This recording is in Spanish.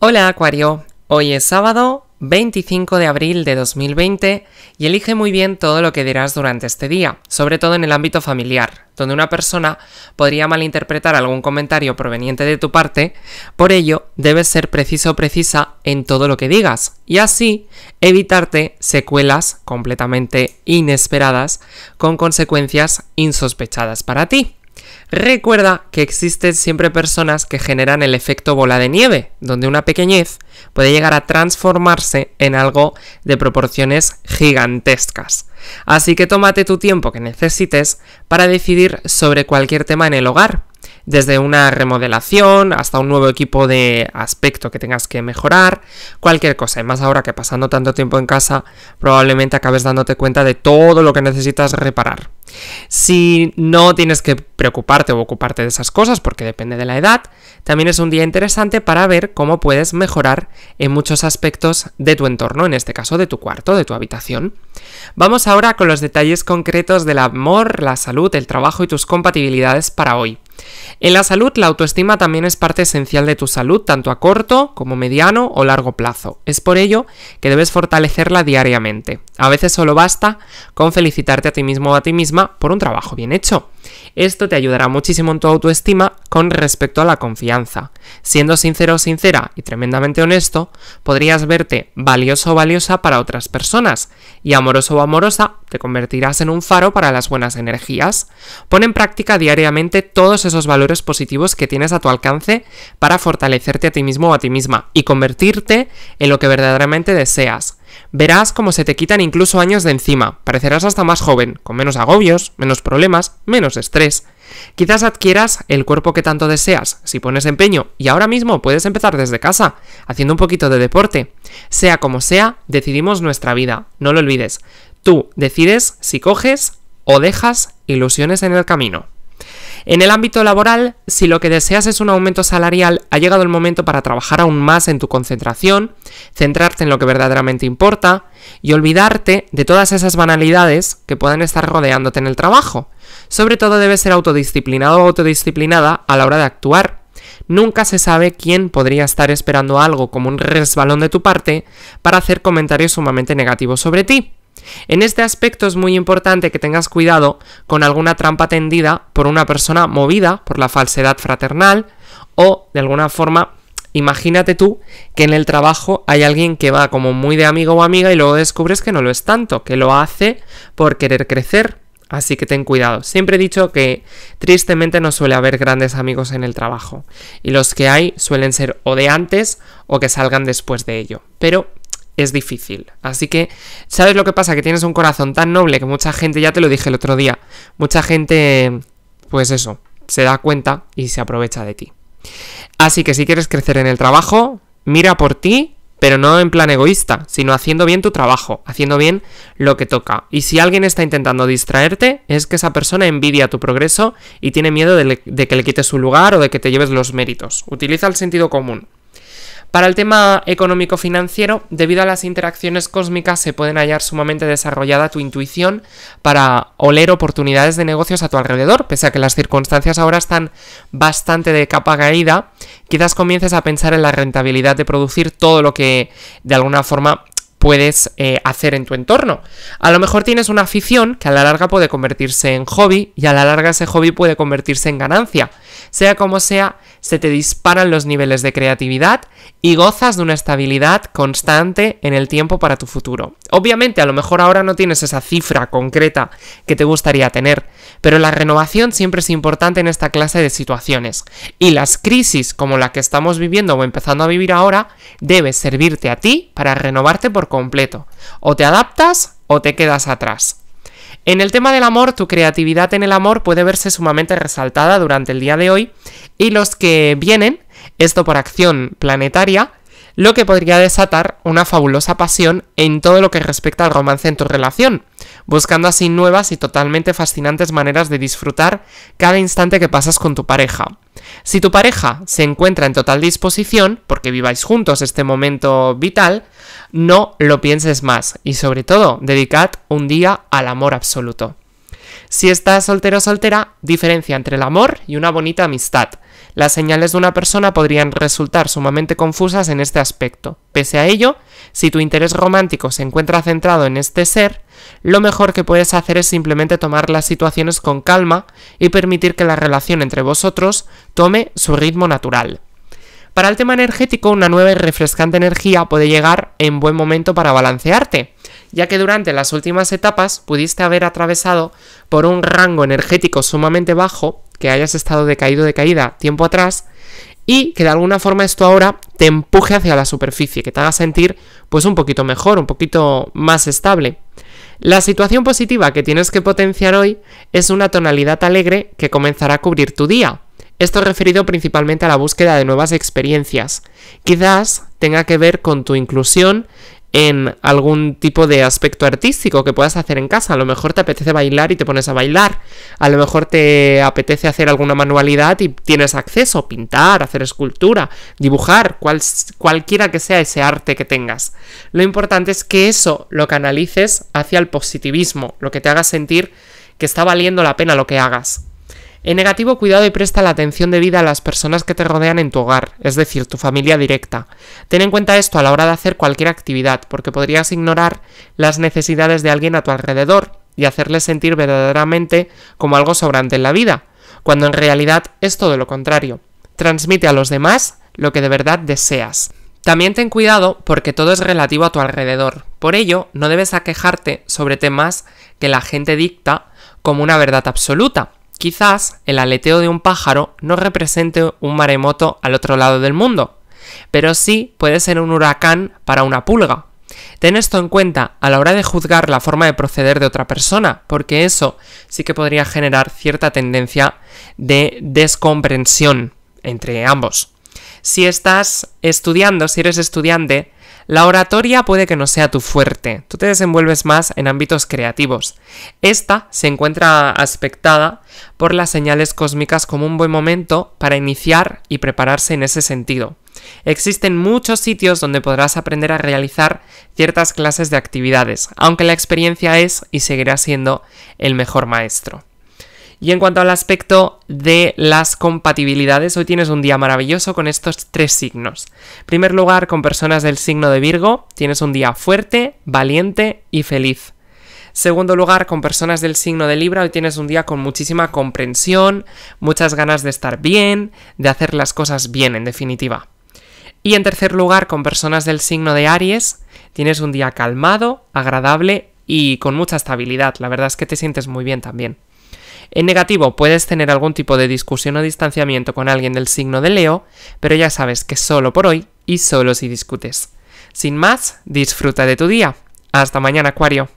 Hola Acuario, hoy es sábado 25 de abril de 2020 y elige muy bien todo lo que dirás durante este día, sobre todo en el ámbito familiar, donde una persona podría malinterpretar algún comentario proveniente de tu parte, por ello debes ser preciso o precisa en todo lo que digas y así evitarte secuelas completamente inesperadas con consecuencias insospechadas para ti. Recuerda que existen siempre personas que generan el efecto bola de nieve, donde una pequeñez puede llegar a transformarse en algo de proporciones gigantescas. Así que tómate tu tiempo que necesites para decidir sobre cualquier tema en el hogar, desde una remodelación hasta un nuevo equipo de aspecto que tengas que mejorar, cualquier cosa. Y más ahora que pasando tanto tiempo en casa, probablemente acabes dándote cuenta de todo lo que necesitas reparar. Si no tienes que preocuparte o ocuparte de esas cosas, porque depende de la edad, también es un día interesante para ver cómo puedes mejorar en muchos aspectos de tu entorno, en este caso de tu cuarto, de tu habitación. Vamos ahora con los detalles concretos del amor, la salud, el trabajo y tus compatibilidades para hoy. En la salud, la autoestima también es parte esencial de tu salud, tanto a corto como mediano o largo plazo. Es por ello que debes fortalecerla diariamente. A veces solo basta con felicitarte a ti mismo o a ti misma por un trabajo bien hecho. Esto te ayudará muchísimo en tu autoestima con respecto a la confianza. Siendo sincero o sincera y tremendamente honesto, podrías verte valioso o valiosa para otras personas y amoroso o amorosa te convertirás en un faro para las buenas energías. Pon en práctica diariamente todos esos valores positivos que tienes a tu alcance para fortalecerte a ti mismo o a ti misma y convertirte en lo que verdaderamente deseas verás cómo se te quitan incluso años de encima, parecerás hasta más joven, con menos agobios, menos problemas, menos estrés. Quizás adquieras el cuerpo que tanto deseas, si pones empeño, y ahora mismo puedes empezar desde casa, haciendo un poquito de deporte. Sea como sea, decidimos nuestra vida, no lo olvides. Tú decides si coges o dejas ilusiones en el camino. En el ámbito laboral, si lo que deseas es un aumento salarial, ha llegado el momento para trabajar aún más en tu concentración, centrarte en lo que verdaderamente importa y olvidarte de todas esas banalidades que puedan estar rodeándote en el trabajo. Sobre todo debes ser autodisciplinado o autodisciplinada a la hora de actuar. Nunca se sabe quién podría estar esperando algo como un resbalón de tu parte para hacer comentarios sumamente negativos sobre ti. En este aspecto es muy importante que tengas cuidado con alguna trampa tendida por una persona movida por la falsedad fraternal o de alguna forma imagínate tú que en el trabajo hay alguien que va como muy de amigo o amiga y luego descubres que no lo es tanto, que lo hace por querer crecer. Así que ten cuidado. Siempre he dicho que tristemente no suele haber grandes amigos en el trabajo. Y los que hay suelen ser o de antes o que salgan después de ello. Pero es difícil. Así que, ¿sabes lo que pasa? Que tienes un corazón tan noble que mucha gente, ya te lo dije el otro día, mucha gente, pues eso, se da cuenta y se aprovecha de ti. Así que si quieres crecer en el trabajo, mira por ti, pero no en plan egoísta, sino haciendo bien tu trabajo, haciendo bien lo que toca. Y si alguien está intentando distraerte, es que esa persona envidia tu progreso y tiene miedo de, que le quites su lugar o de que te lleves los méritos. Utiliza el sentido común. Para el tema económico-financiero, debido a las interacciones cósmicas se pueden hallar sumamente desarrollada tu intuición para oler oportunidades de negocios a tu alrededor, pese a que las circunstancias ahora están bastante de capa caída, quizás comiences a pensar en la rentabilidad de producir todo lo que de alguna forma puedes eh, hacer en tu entorno. A lo mejor tienes una afición que a la larga puede convertirse en hobby y a la larga ese hobby puede convertirse en ganancia. Sea como sea, se te disparan los niveles de creatividad y gozas de una estabilidad constante en el tiempo para tu futuro. Obviamente a lo mejor ahora no tienes esa cifra concreta que te gustaría tener, pero la renovación siempre es importante en esta clase de situaciones y las crisis como la que estamos viviendo o empezando a vivir ahora debe servirte a ti para renovarte por completo. O te adaptas o te quedas atrás. En el tema del amor, tu creatividad en el amor puede verse sumamente resaltada durante el día de hoy y los que vienen, esto por acción planetaria, lo que podría desatar una fabulosa pasión en todo lo que respecta al romance en tu relación, buscando así nuevas y totalmente fascinantes maneras de disfrutar cada instante que pasas con tu pareja. Si tu pareja se encuentra en total disposición, porque viváis juntos este momento vital, no lo pienses más y sobre todo dedicad un día al amor absoluto. Si estás soltero o soltera, diferencia entre el amor y una bonita amistad. Las señales de una persona podrían resultar sumamente confusas en este aspecto. Pese a ello, si tu interés romántico se encuentra centrado en este ser, lo mejor que puedes hacer es simplemente tomar las situaciones con calma y permitir que la relación entre vosotros tome su ritmo natural. Para el tema energético, una nueva y refrescante energía puede llegar en buen momento para balancearte, ya que durante las últimas etapas pudiste haber atravesado por un rango energético sumamente bajo que hayas estado decaído, caída tiempo atrás, y que de alguna forma esto ahora te empuje hacia la superficie, que te haga sentir pues un poquito mejor, un poquito más estable. La situación positiva que tienes que potenciar hoy es una tonalidad alegre que comenzará a cubrir tu día. Esto referido principalmente a la búsqueda de nuevas experiencias. Quizás tenga que ver con tu inclusión en algún tipo de aspecto artístico que puedas hacer en casa. A lo mejor te apetece bailar y te pones a bailar. A lo mejor te apetece hacer alguna manualidad y tienes acceso, a pintar, hacer escultura, dibujar, cualquiera que sea ese arte que tengas. Lo importante es que eso lo canalices hacia el positivismo, lo que te haga sentir que está valiendo la pena lo que hagas. En negativo, cuidado y presta la atención de vida a las personas que te rodean en tu hogar, es decir, tu familia directa. Ten en cuenta esto a la hora de hacer cualquier actividad, porque podrías ignorar las necesidades de alguien a tu alrededor y hacerle sentir verdaderamente como algo sobrante en la vida, cuando en realidad es todo lo contrario. Transmite a los demás lo que de verdad deseas. También ten cuidado porque todo es relativo a tu alrededor. Por ello, no debes aquejarte sobre temas que la gente dicta como una verdad absoluta Quizás el aleteo de un pájaro no represente un maremoto al otro lado del mundo, pero sí puede ser un huracán para una pulga. Ten esto en cuenta a la hora de juzgar la forma de proceder de otra persona, porque eso sí que podría generar cierta tendencia de descomprensión entre ambos. Si estás estudiando, si eres estudiante, la oratoria puede que no sea tu fuerte, tú te desenvuelves más en ámbitos creativos. Esta se encuentra aspectada por las señales cósmicas como un buen momento para iniciar y prepararse en ese sentido. Existen muchos sitios donde podrás aprender a realizar ciertas clases de actividades, aunque la experiencia es y seguirá siendo el mejor maestro. Y en cuanto al aspecto de las compatibilidades, hoy tienes un día maravilloso con estos tres signos. primer lugar, con personas del signo de Virgo, tienes un día fuerte, valiente y feliz. Segundo lugar, con personas del signo de Libra, hoy tienes un día con muchísima comprensión, muchas ganas de estar bien, de hacer las cosas bien, en definitiva. Y en tercer lugar, con personas del signo de Aries, tienes un día calmado, agradable y con mucha estabilidad. La verdad es que te sientes muy bien también. En negativo, puedes tener algún tipo de discusión o distanciamiento con alguien del signo de Leo, pero ya sabes que solo por hoy y solo si discutes. Sin más, disfruta de tu día. Hasta mañana, Acuario.